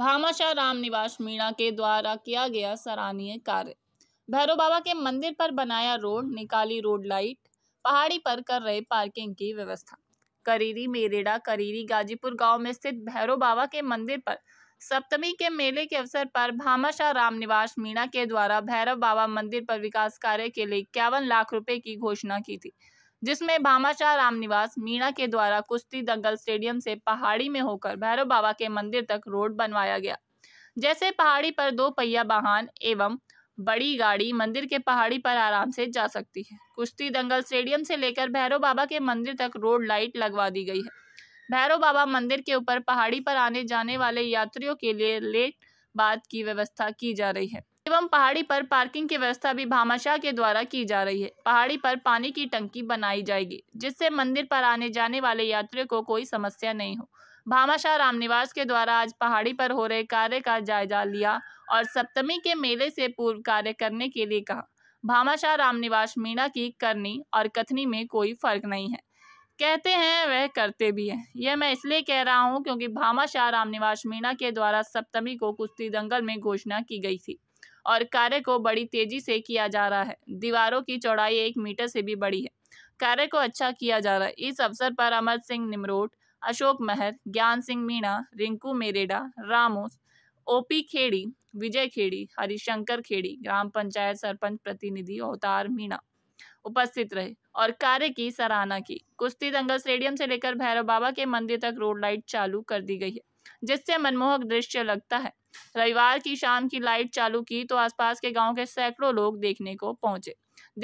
भामाशाह रामनिवास मीणा के द्वारा किया गया सराहनीय कार्य भैरव बाबा के मंदिर पर बनाया रोड निकाली रोड लाइट पहाड़ी पर कर रहे पार्किंग की व्यवस्था करीरी मेरेडा करीरी गाजीपुर गांव में स्थित भैरव बाबा के मंदिर पर सप्तमी के मेले के अवसर पर भामाशाह रामनिवास मीणा के द्वारा भैरव बाबा मंदिर पर विकास कार्य के लिए इक्यावन लाख रुपए की घोषणा की थी जिसमें भामाशाह रामनिवास मीणा के द्वारा कुश्ती दंगल स्टेडियम से पहाड़ी में होकर भैरव बाबा के मंदिर तक रोड बनवाया गया जैसे पहाड़ी पर दो पहिया वाहन एवं बड़ी गाड़ी मंदिर के पहाड़ी पर आराम से जा सकती है कुश्ती दंगल स्टेडियम से लेकर भैरव बाबा के मंदिर तक रोड लाइट लगवा दी गई है भैरव बाबा मंदिर के ऊपर पहाड़ी पर आने जाने वाले यात्रियों के लिए लेट बाद की व्यवस्था की जा रही है एवं पहाड़ी पर पार्किंग की व्यवस्था भी भामाशाह के द्वारा की जा रही है पहाड़ी पर पानी की टंकी बनाई जाएगी जिससे मंदिर पर आने जाने वाले यात्रियों को कोई समस्या नहीं हो भामाशाह रामनिवास के द्वारा आज पहाड़ी पर हो रहे कार्य का जायजा लिया और सप्तमी के मेले से पूर्व कार्य करने के लिए कहा भामाशाह रामनिवास मीणा की करनी और कथनी में कोई फर्क नहीं है कहते हैं वह करते भी हैं यह मैं इसलिए कह रहा हूँ क्योंकि भामाशाह रामनिवास मीणा के द्वारा सप्तमी को कुश्ती दंगल में घोषणा की गई थी और कार्य को बड़ी तेजी से किया जा रहा है दीवारों की चौड़ाई एक मीटर से भी बड़ी है कार्य को अच्छा किया जा रहा है इस अवसर पर अमर सिंह निमरोट अशोक महर ज्ञान सिंह मीणा रिंकू मेरेडा रामोस ओपी खेड़ी विजय खेड़ी हरिशंकर खेड़ी ग्राम पंचायत सरपंच प्रतिनिधि अवतार मीणा उपस्थित रहे और कार्य की सराहना की कुश्ती दंगल स्टेडियम से लेकर भैरव बाबा के मंदिर तक रोड लाइट चालू कर दी गई है जिससे मनमोहक दृश्य लगता है रविवार की शाम की लाइट चालू की तो आसपास के गांव के सैकड़ों लोग देखने को पहुंचे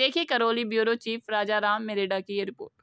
देखिए करौली ब्यूरो चीफ राजा राम मेरेडा की ये रिपोर्ट